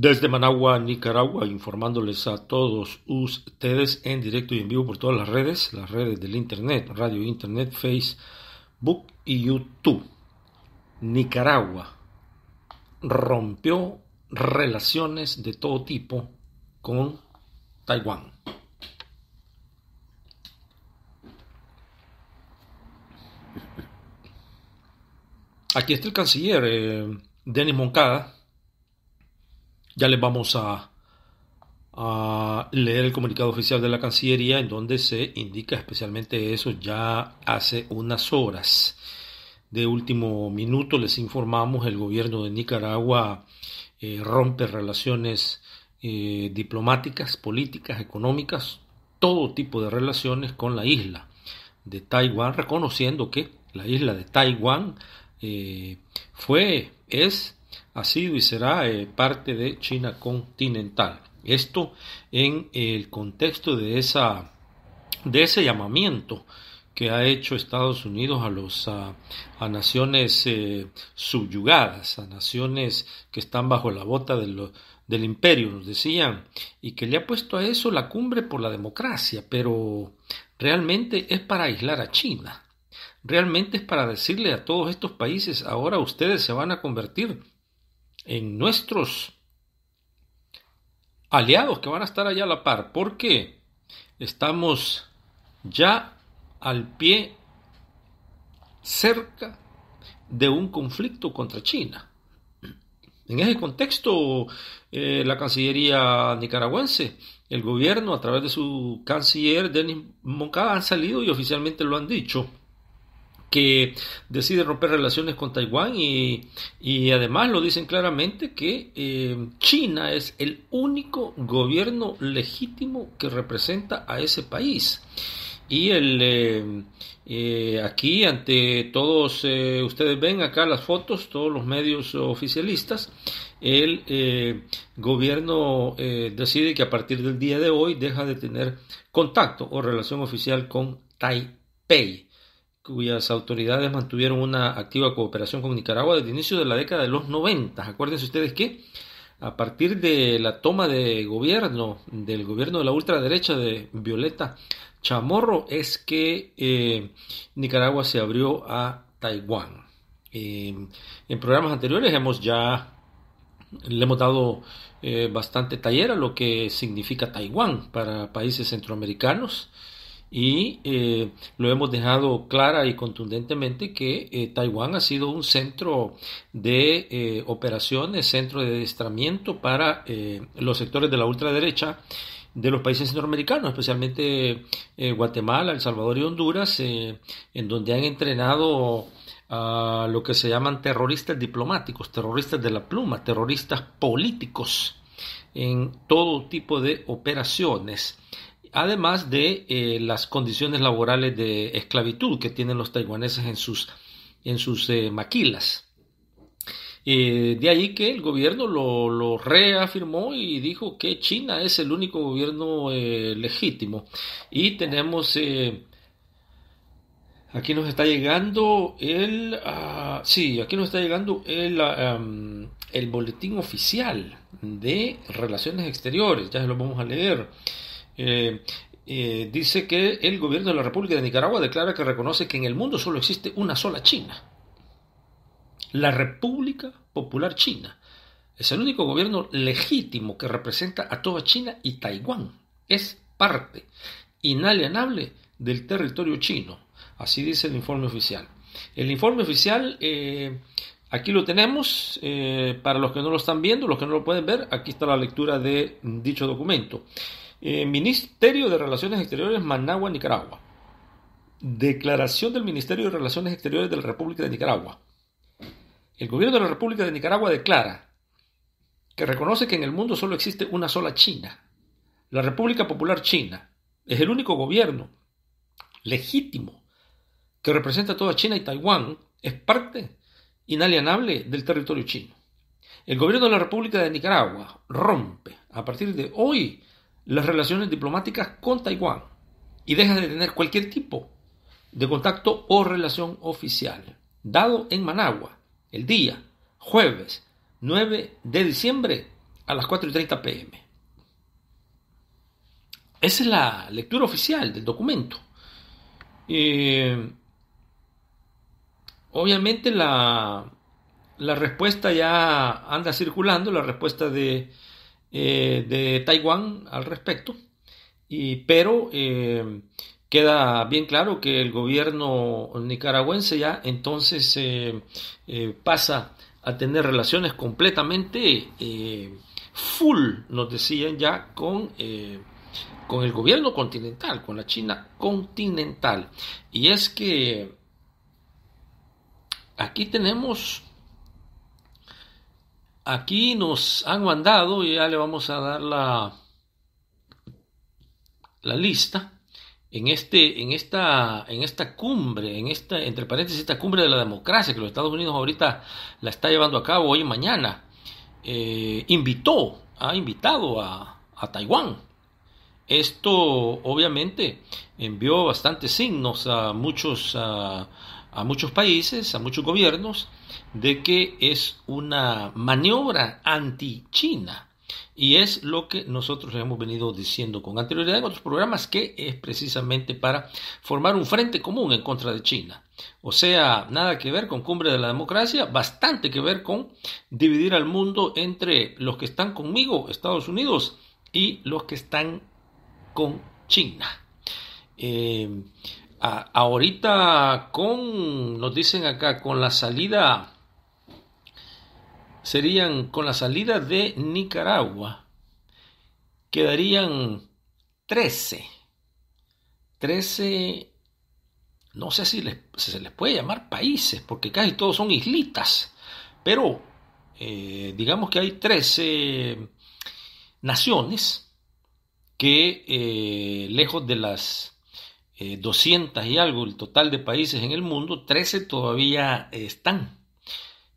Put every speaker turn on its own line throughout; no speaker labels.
Desde Managua, Nicaragua, informándoles a todos ustedes en directo y en vivo por todas las redes, las redes del Internet, Radio Internet, Facebook y YouTube. Nicaragua rompió relaciones de todo tipo con Taiwán. Aquí está el canciller eh, Denis Moncada ya les vamos a, leer el comunicado oficial de la Cancillería en donde se indica especialmente eso ya hace unas horas. De último minuto les informamos, el gobierno de Nicaragua eh, rompe relaciones eh, diplomáticas, políticas, económicas, todo tipo de relaciones con la isla de Taiwán, reconociendo que la isla de Taiwán eh, fue, es ha sido y será eh, parte de China continental. Esto en el contexto de, esa, de ese llamamiento que ha hecho Estados Unidos a, los, a, naciones eh, subyugadas, a naciones que están bajo la bota del imperio, nos decían, y que le ha puesto a eso la cumbre por la democracia, pero realmente es para aislar a China, realmente es para decirle a todos estos países, ahora ustedes se van a convertir en nuestros aliados que van a estar allá a la par, porque estamos ya al pie cerca de un conflicto contra China. En ese contexto, eh, la Cancillería nicaragüense, el gobierno a través de su canciller, Denis Moncada, han salido y oficialmente lo han dicho que decide romper relaciones con Taiwán y, además lo dicen claramente que eh, China es el único gobierno legítimo que representa a ese país. Y eh, eh, aquí ante todos, ustedes ven acá las fotos, todos los medios oficialistas, el gobierno decide que a partir del día de hoy deja de tener contacto o relación oficial con Taipei cuyas autoridades mantuvieron una activa cooperación con Nicaragua desde el inicio de la década de los 90. Acuérdense ustedes que a partir de la toma de gobierno del gobierno de la ultraderecha de Violeta Chamorro es que eh, Nicaragua se abrió a Taiwán. Eh, en programas anteriores hemos ya le hemos dado eh, bastante taller a lo que significa Taiwán para países centroamericanos y eh, lo hemos dejado clara y contundentemente que eh, Taiwán ha sido un centro de eh, operaciones, centro de adiestramiento para los sectores de la ultraderecha de los países norteamericanos, especialmente Guatemala, El Salvador y Honduras, en donde han entrenado a lo que se llaman terroristas diplomáticos, terroristas de la pluma, terroristas políticos en todo tipo de operaciones además de eh, las condiciones laborales de esclavitud que tienen los taiwaneses en sus, en sus eh, maquilas. Eh, de ahí que el gobierno lo, reafirmó y dijo que China es el único gobierno legítimo. Y tenemos, aquí nos está llegando el, ah, sí, aquí nos está llegando el, ah, el boletín oficial de Relaciones Exteriores, ya se lo vamos a leer. Eh, eh, dice que el gobierno de la República de Nicaragua declara que reconoce que en el mundo solo existe una sola China, la República Popular China. Es el único gobierno legítimo que representa a toda China y Taiwán. Es parte inalienable del territorio chino. Así dice el informe oficial. El informe oficial, eh, aquí lo tenemos, para los que no lo están viendo, los que no lo pueden ver, aquí está la lectura de dicho documento. Eh, Ministerio de Relaciones Exteriores, Managua, Nicaragua. Declaración del Ministerio de Relaciones Exteriores de la República de Nicaragua. El gobierno de la República de Nicaragua declara que reconoce que en el mundo solo existe una sola China. La República Popular China es el único gobierno legítimo que representa a toda China y Taiwán es parte inalienable del territorio chino. El gobierno de la República de Nicaragua rompe a partir de hoy las relaciones diplomáticas con Taiwán y deja de tener cualquier tipo de contacto o relación oficial. Dado en Managua, el día jueves 9 de diciembre a las 4:30 pm. Esa es la lectura oficial del documento. Eh, obviamente la respuesta ya anda circulando, la respuesta de eh, de Taiwán al respecto, y, pero eh, queda bien claro que el gobierno nicaragüense ya entonces eh, pasa a tener relaciones completamente full, nos decían ya, con con el gobierno continental, con la China continental. Y es que aquí tenemos aquí nos han mandado, y ya le vamos a dar la, la lista. En, este, en, esta, en esta cumbre, en esta, entre paréntesis, esta cumbre de la democracia que los Estados Unidos ahorita la está llevando a cabo hoy y mañana, eh, invitó, ha invitado a, a Taiwán. Esto obviamente envió bastantes signos a muchos a, a muchos países, a muchos gobiernos, de que es una maniobra anti-China. Y es lo que nosotros hemos venido diciendo con anterioridad en otros programas, que es precisamente para formar un frente común en contra de China. O sea, nada que ver con cumbre de la democracia, bastante que ver con dividir al mundo entre los que están conmigo, Estados Unidos, y los que están con China. Eh, ahorita con, nos dicen acá, con la salida, serían con la salida de Nicaragua, quedarían 13. 13, no sé si, se les puede llamar países, porque casi todos son islitas, pero eh, digamos que hay 13 naciones que eh, lejos de las 200 eh, y algo el total de países en el mundo, 13 todavía eh, están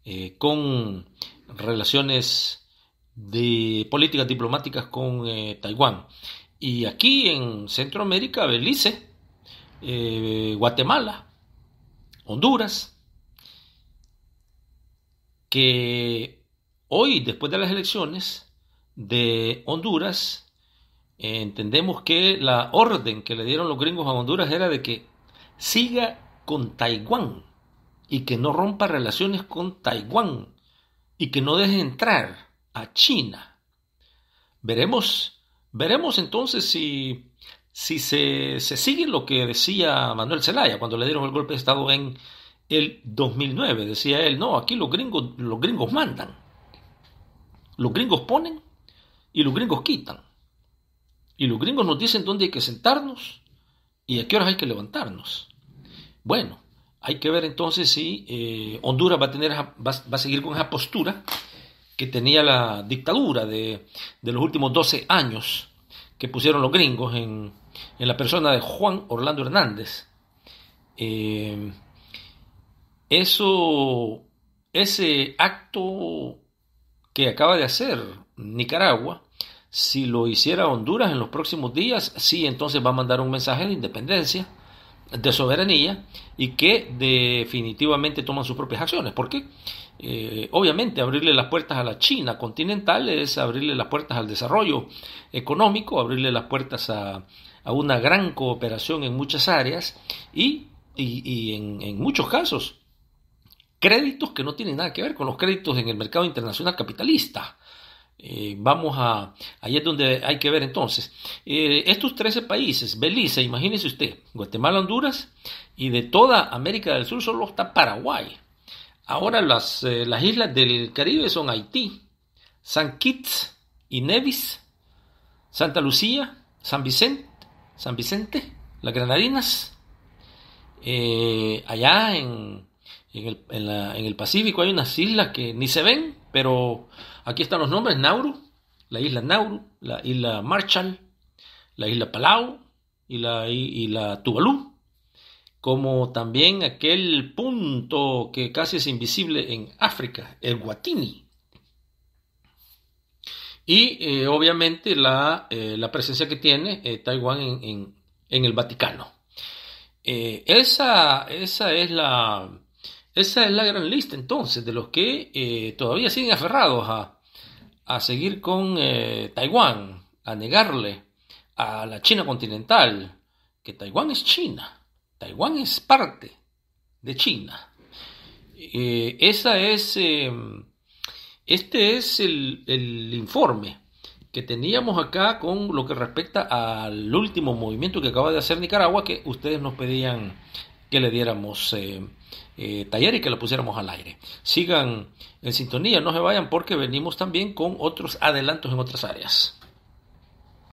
eh, con relaciones de políticas diplomáticas con Taiwán. Y aquí en Centroamérica, Belice, Guatemala, Honduras, que hoy, después de las elecciones de Honduras, entendemos que la orden que le dieron los gringos a Honduras era de que siga con Taiwán y que no rompa relaciones con Taiwán y que no deje entrar a China. Veremos, veremos entonces si, si se, sigue lo que decía Manuel Zelaya cuando le dieron el golpe de Estado en el 2009. Decía él, no, aquí los gringos, los gringos mandan. Los gringos ponen y los gringos quitan. Y los gringos nos dicen dónde hay que sentarnos y a qué horas hay que levantarnos. Bueno, hay que ver entonces si eh, Honduras va a, tener, va, a seguir con esa postura que tenía la dictadura de, de, los últimos 12 años que pusieron los gringos en, en la persona de Juan Orlando Hernández. Eh, eso, ese acto que acaba de hacer Nicaragua si lo hiciera Honduras en los próximos días, sí, entonces va a mandar un mensaje de independencia, de soberanía y que definitivamente toman sus propias acciones. Porque eh, obviamente abrirle las puertas a la China continental es abrirle las puertas al desarrollo económico, abrirle las puertas a, una gran cooperación en muchas áreas y, en muchos casos créditos que no tienen nada que ver con los créditos en el mercado internacional capitalista. Eh, vamos a, ahí es donde hay que ver entonces. Eh, estos 13 países, Belice, imagínese usted, Guatemala, Honduras, y de toda América del Sur solo está Paraguay. Ahora las, eh, las islas del Caribe son Haití, San Kitts y Nevis, Santa Lucía, San Vicente, San Vicente, las Granadinas, allá en el Pacífico hay unas islas que ni se ven, pero aquí están los nombres, Nauru, la isla Nauru, la isla Marshall, la isla Palau y la, y, la Tuvalu, como también aquel punto que casi es invisible en África, el Guatini. Y eh, obviamente eh, la, presencia que tiene eh, Taiwán en, en, el Vaticano. Esa, esa, es la, esa es la gran lista entonces de los que eh, todavía siguen aferrados a, seguir con eh, Taiwán, a negarle a la China continental que Taiwán es China, Taiwán es parte de China. Eh, esa es, em, este es el, el informe que teníamos acá con lo que respecta al último movimiento que acaba de hacer Nicaragua, que ustedes nos pedían que le diéramos eh, eh, taller y que lo pusiéramos al aire. Sigan en sintonía, no se vayan porque venimos también con otros adelantos en otras áreas.